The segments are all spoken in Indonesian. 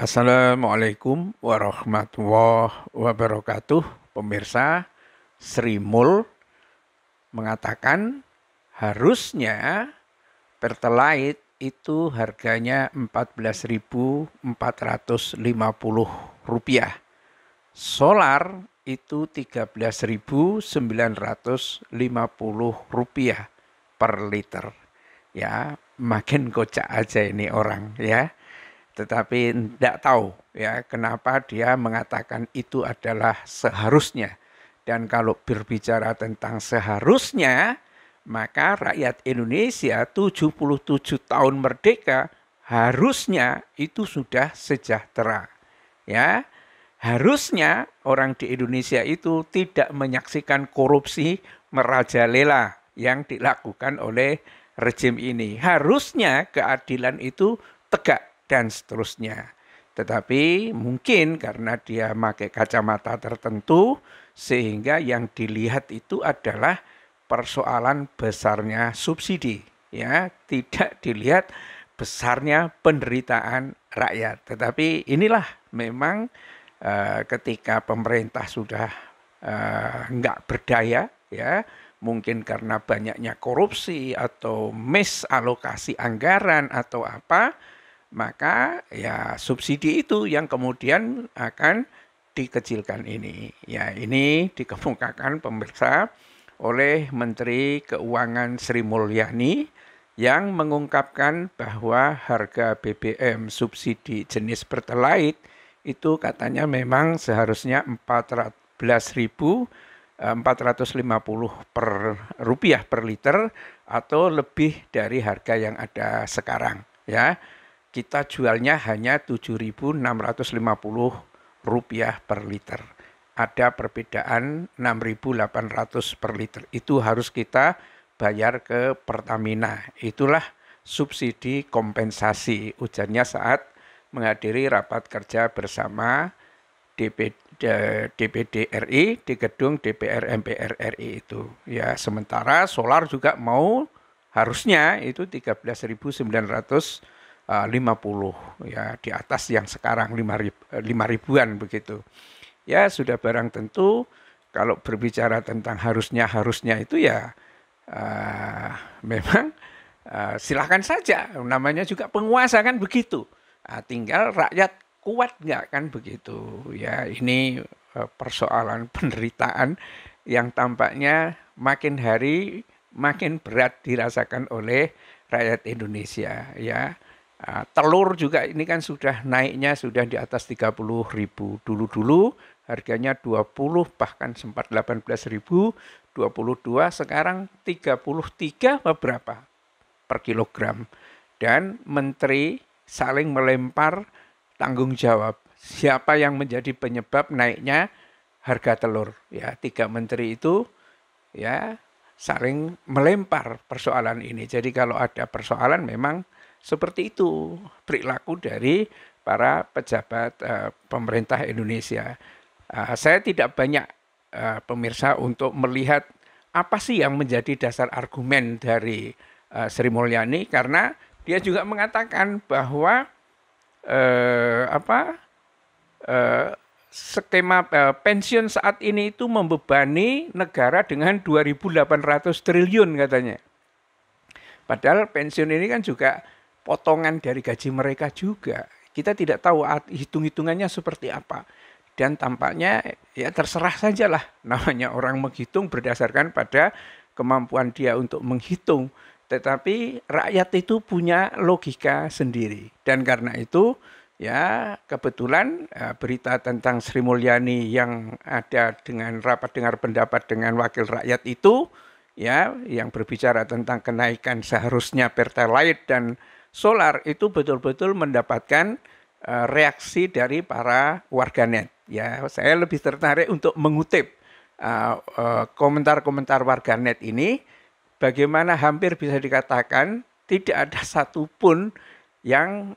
Assalamualaikum warahmatullahi wabarakatuh. Pemirsa, Sri Mul mengatakan harusnya pertalite itu harganya Rp14.450. Solar itu Rp13.950 per liter. Ya, makin kocak aja ini orang ya tetapi tidak tahu ya kenapa dia mengatakan itu adalah seharusnya. Dan kalau berbicara tentang seharusnya, maka rakyat Indonesia 77 tahun merdeka harusnya itu sudah sejahtera. Ya, harusnya orang di Indonesia itu tidak menyaksikan korupsi merajalela yang dilakukan oleh rejim ini. Harusnya keadilan itu tegak dan seterusnya. Tetapi mungkin karena dia pakai kacamata tertentu sehingga yang dilihat itu adalah persoalan besarnya subsidi ya, tidak dilihat besarnya penderitaan rakyat. Tetapi inilah memang uh, ketika pemerintah sudah nggak eh, nggak berdaya ya, mungkin karena banyaknya korupsi atau misalokasi anggaran atau apa, maka ya subsidi itu yang kemudian akan dikecilkan ini. Ya, ini dikemukakan pemirsa oleh Menteri Keuangan Sri Mulyani yang mengungkapkan bahwa harga BBM subsidi jenis pertalite itu katanya memang seharusnya 14.450 eh, per rupiah per liter atau lebih dari harga yang ada sekarang ya kita jualnya hanya Rp7.650 per liter. Ada perbedaan 6.800 per liter. Itu harus kita bayar ke Pertamina. Itulah subsidi kompensasi ujarnya saat menghadiri rapat kerja bersama DPD, DPD RI di gedung DPR MPR RI itu. Ya, sementara solar juga mau harusnya itu 13.900 50 eh, ya di atas yang sekarang 5 ribu, eh, lima ribuan begitu. Ya sudah barang tentu kalau berbicara tentang harusnya harusnya itu ya uh, memang uh, silahkan saja namanya juga penguasa kan begitu. Nah, tinggal rakyat kuat nggak kan begitu ya ini persoalan penderitaan yang tampaknya makin hari makin berat dirasakan oleh rakyat Indonesia ya Ah, telur juga ini kan sudah naiknya sudah di atas 30 ribu. Dulu-dulu harganya 20 bahkan sempat 18 ribu, 22 sekarang 33 beberapa per kilogram. Dan menteri saling melempar tanggung jawab. Siapa yang menjadi penyebab naiknya harga telur? Ya, tiga menteri itu ya saling melempar persoalan ini. Jadi kalau ada persoalan memang seperti itu perilaku dari para pejabat uh, pemerintah Indonesia. Uh, saya tidak banyak uh, pemirsa untuk melihat apa sih yang menjadi dasar argumen dari uh, Sri Mulyani karena dia juga mengatakan bahwa uh, apa uh, skema uh, pensiun saat ini itu membebani negara dengan 2.800 triliun katanya. Padahal pensiun ini kan juga potongan dari gaji mereka juga. Kita tidak tahu hitung-hitungannya seperti apa. Dan tampaknya ya terserah sajalah namanya orang menghitung berdasarkan pada kemampuan dia untuk menghitung. Tetapi rakyat itu punya logika sendiri. Dan karena itu ya kebetulan eh, berita tentang Sri Mulyani yang ada dengan rapat dengar pendapat dengan wakil rakyat itu ya yang berbicara tentang kenaikan seharusnya Pertalite dan solar itu betul-betul mendapatkan eh, reaksi dari para warganet. Ya, saya lebih tertarik untuk mengutip eh, eh, komentar-komentar warganet ini bagaimana hampir bisa dikatakan tidak ada satupun yang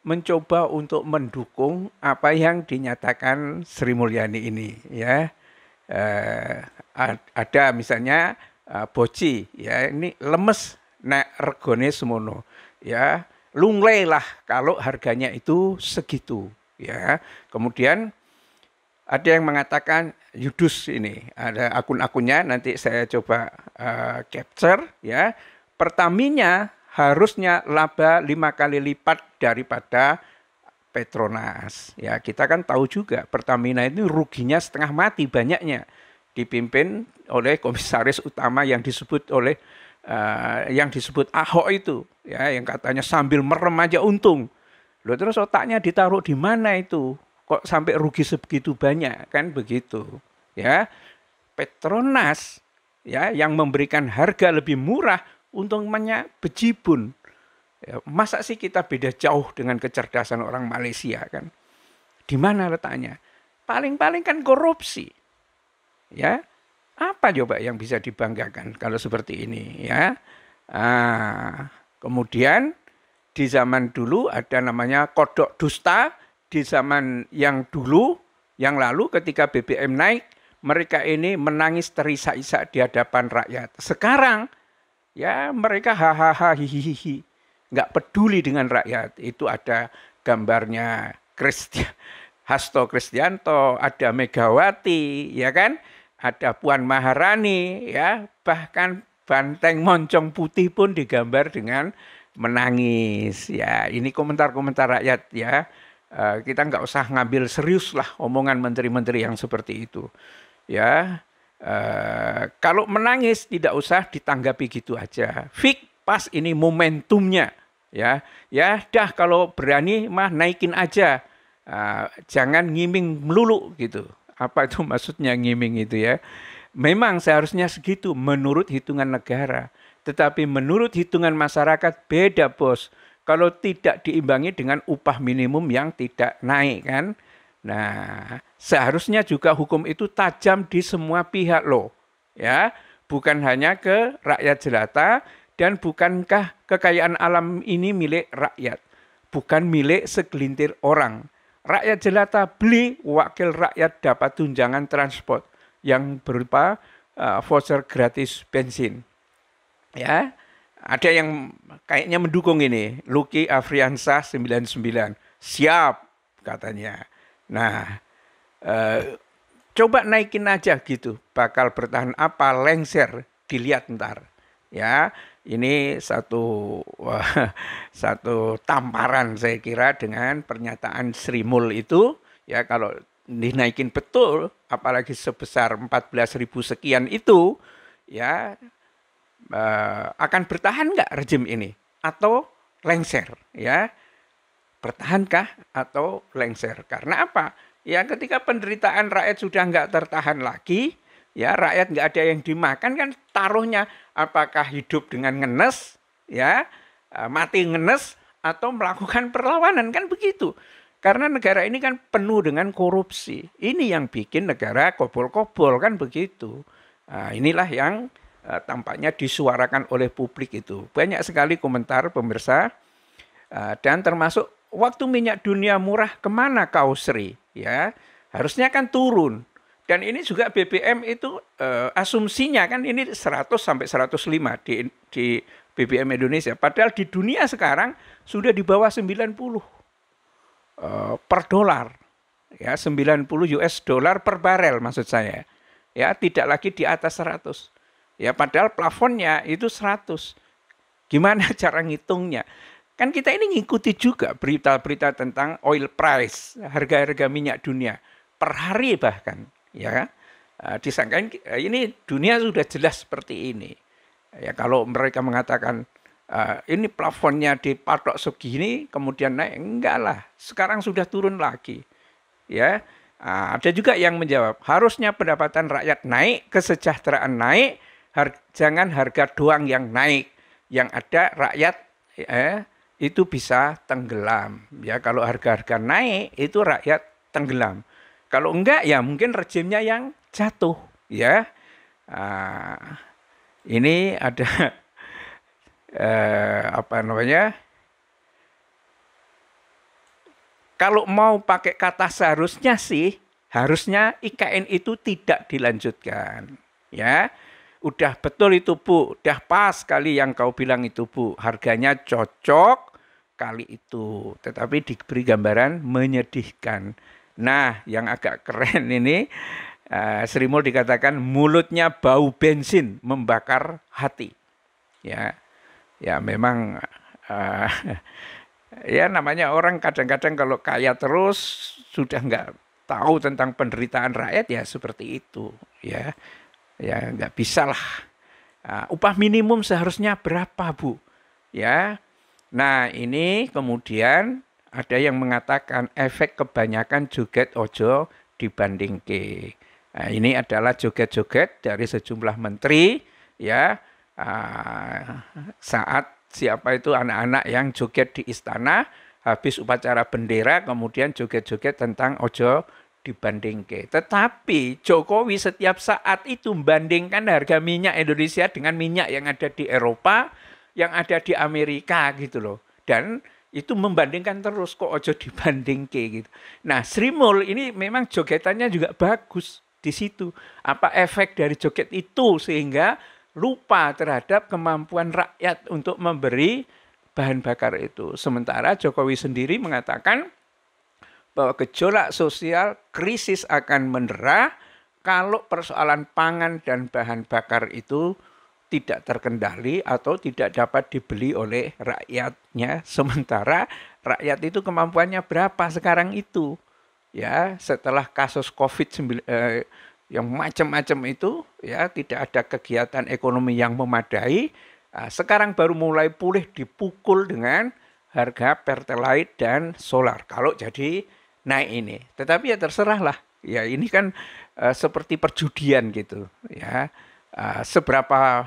mencoba untuk mendukung apa yang dinyatakan Sri Mulyani ini ya ada misalnya Boci ya ini lemes nek regone semono ya lunglai lah kalau harganya itu segitu ya kemudian ada yang mengatakan Yudus ini ada akun-akunnya nanti saya coba uh, capture ya Pertamina harusnya laba lima kali lipat daripada Petronas ya kita kan tahu juga Pertamina itu ruginya setengah mati banyaknya dipimpin oleh komisaris utama yang disebut oleh uh, yang disebut Ahok itu, ya yang katanya sambil merem aja untung. Loh terus otaknya ditaruh di mana itu? Kok sampai rugi sebegitu banyak kan begitu. Ya. Petronas ya yang memberikan harga lebih murah untungnya bejibun. Ya, masa sih kita beda jauh dengan kecerdasan orang Malaysia kan? Di mana letaknya? Paling-paling kan korupsi. Ya, apa coba yang bisa dibanggakan kalau seperti ini ya? Ah, kemudian di zaman dulu ada namanya kodok dusta, di zaman yang dulu, yang lalu ketika BBM naik, mereka ini menangis terisak-isak di hadapan rakyat. Sekarang ya mereka hahaha hihihi nggak peduli dengan rakyat. Itu ada gambarnya Kristian Hasto Kristianto, ada Megawati, ya kan? ada Puan Maharani, ya bahkan banteng moncong putih pun digambar dengan menangis. Ya, ini komentar-komentar rakyat ya. Eh, kita nggak usah ngambil serius lah omongan menteri-menteri yang seperti itu. Ya, eh, kalau menangis tidak usah ditanggapi gitu aja. Fix pas ini momentumnya. Ya, ya dah kalau berani mah naikin aja. Eh, jangan ngiming melulu gitu apa itu maksudnya ngiming itu ya. Memang seharusnya segitu menurut hitungan negara. Tetapi menurut hitungan masyarakat beda bos. Kalau tidak diimbangi dengan upah minimum yang tidak naik kan. Nah seharusnya juga hukum itu tajam di semua pihak loh. Ya, bukan hanya ke rakyat jelata dan bukankah kekayaan alam ini milik rakyat, bukan milik segelintir orang. Rakyat jelata beli, wakil rakyat dapat tunjangan transport yang berupa uh, voucher gratis bensin. Ya, ada yang kayaknya mendukung ini, Lucky Afriansa 99. Siap katanya. Nah, uh, coba naikin aja gitu, bakal bertahan apa lengser dilihat ntar ya ini satu wah, satu tamparan saya kira dengan pernyataan Sri Mul itu ya kalau dinaikin betul apalagi sebesar 14.000 sekian itu ya eh, akan bertahan nggak rejim ini atau lengser ya bertahankah atau lengser karena apa ya ketika penderitaan rakyat sudah nggak tertahan lagi ya rakyat nggak ada yang dimakan kan taruhnya apakah hidup dengan ngenes ya eh, mati ngenes atau melakukan perlawanan kan begitu karena negara ini kan penuh dengan korupsi ini yang bikin negara kobol-kobol kan begitu nah, inilah yang eh, tampaknya disuarakan oleh publik itu banyak sekali komentar pemirsa eh, dan termasuk waktu minyak dunia murah kemana kau Sri ya harusnya kan turun dan ini juga BBM itu uh, asumsinya kan ini 100 sampai 105 di di BBM Indonesia. Padahal di dunia sekarang sudah di bawah 90 uh, eh, per dolar. Ya, 90 US dolar per barel maksud saya. Ya, tidak lagi di atas 100. Ya, padahal plafonnya itu 100. Gimana cara ngitungnya? Kan kita ini ngikuti juga berita-berita tentang oil price, harga-harga minyak dunia per hari bahkan ya kan? eh, disangkain eh, ini dunia sudah jelas seperti ini ya kalau mereka mengatakan eh, ini plafonnya di dipatok segini kemudian naik enggak lah sekarang sudah turun lagi ya ada juga yang menjawab harusnya pendapatan rakyat naik kesejahteraan naik har jangan harga doang yang naik yang ada rakyat eh, itu bisa tenggelam ya kalau harga-harga naik itu rakyat tenggelam kalau enggak ya mungkin rejimnya yang jatuh ya. Ah, ini ada eh, apa namanya? Kalau mau pakai kata seharusnya sih harusnya IKN itu tidak dilanjutkan ya udah betul itu Bu, udah pas kali yang kau bilang itu Bu, harganya cocok kali itu. Tetapi diberi gambaran menyedihkan. Nah, yang agak keren ini uh, eh, Srimul dikatakan mulutnya bau bensin membakar hati. Ya, ya memang uh, ya namanya orang kadang-kadang kalau kaya terus sudah nggak tahu tentang penderitaan rakyat ya seperti itu. Ya, ya nggak bisa lah. Uh, eh, upah minimum seharusnya berapa bu? Ya, nah ini kemudian ada yang mengatakan efek kebanyakan joget ojo dibanding ke. Nah, ini adalah joget-joget dari sejumlah menteri ya ah, saat siapa itu anak-anak yang joget di istana habis upacara bendera kemudian joget-joget tentang ojo dibanding ke Tetapi Jokowi setiap saat itu membandingkan harga minyak Indonesia dengan minyak yang ada di Eropa, yang ada di Amerika gitu loh. Dan itu membandingkan terus kok ojo dibandingke gitu. Nah Sri Mul ini memang jogetannya juga bagus di situ. Apa efek dari joget itu sehingga lupa terhadap kemampuan rakyat untuk memberi bahan bakar itu. Sementara Jokowi sendiri mengatakan bahwa gejolak sosial krisis akan mendera kalau persoalan pangan dan bahan bakar itu tidak terkendali atau tidak dapat dibeli oleh rakyatnya sementara rakyat itu kemampuannya berapa sekarang itu ya setelah kasus covid eh, yang macam-macam itu ya tidak ada kegiatan ekonomi yang memadai nah, sekarang baru mulai pulih dipukul dengan harga pertalite dan solar kalau jadi naik ini tetapi ya terserahlah ya ini kan eh, seperti perjudian gitu ya Uh, seberapa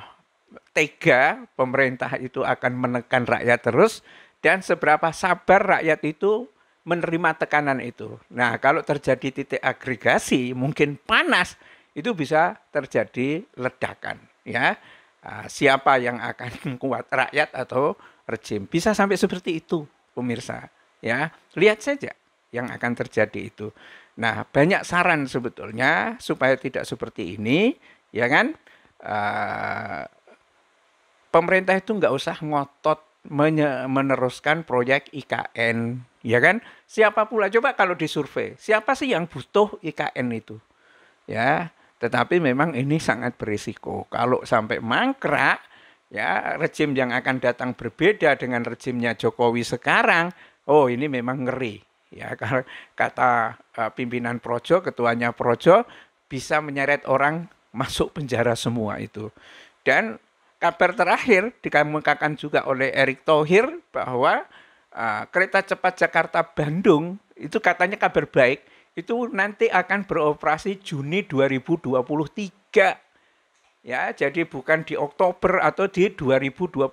tega pemerintah itu akan menekan rakyat terus dan seberapa sabar rakyat itu menerima tekanan itu. Nah, kalau terjadi titik agregasi, mungkin panas itu bisa terjadi ledakan, ya. Ah, siapa yang akan kuat rakyat atau rejim bisa sampai seperti itu, pemirsa. Ya, lihat saja yang akan terjadi itu. Nah, banyak saran sebetulnya supaya tidak seperti ini, ya kan? Uh, pemerintah itu nggak usah ngotot meneruskan proyek IKN, ya kan? Siapa pula coba kalau disurvei, siapa sih yang butuh IKN itu? Ya, tetapi memang ini sangat berisiko. Kalau sampai mangkrak, ya rezim yang akan datang berbeda dengan rezimnya Jokowi sekarang. Oh, ini memang ngeri. Ya, kata eh, pimpinan Projo, ketuanya Projo bisa menyeret orang masuk penjara semua itu. Dan kabar terakhir dikemukakan juga oleh Erick Thohir bahwa uh, kereta cepat Jakarta Bandung itu katanya kabar baik itu nanti akan beroperasi Juni 2023. Ya, jadi bukan di Oktober atau di 2022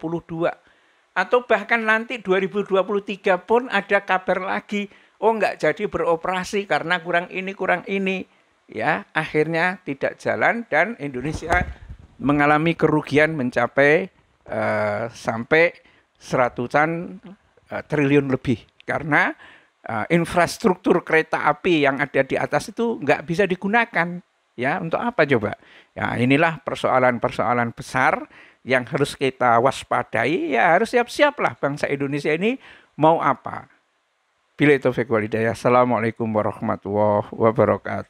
atau bahkan nanti 2023 pun ada kabar lagi oh nggak jadi beroperasi karena kurang ini kurang ini ya akhirnya tidak jalan dan Indonesia mengalami kerugian mencapai uh, sampai seratusan uh, triliun lebih karena uh, infrastruktur kereta api yang ada di atas itu nggak bisa digunakan ya untuk apa coba ya inilah persoalan-persoalan besar yang harus kita waspadai ya harus siap siaplah bangsa Indonesia ini mau apa Bila itu Assalamualaikum warahmatullahi wabarakatuh.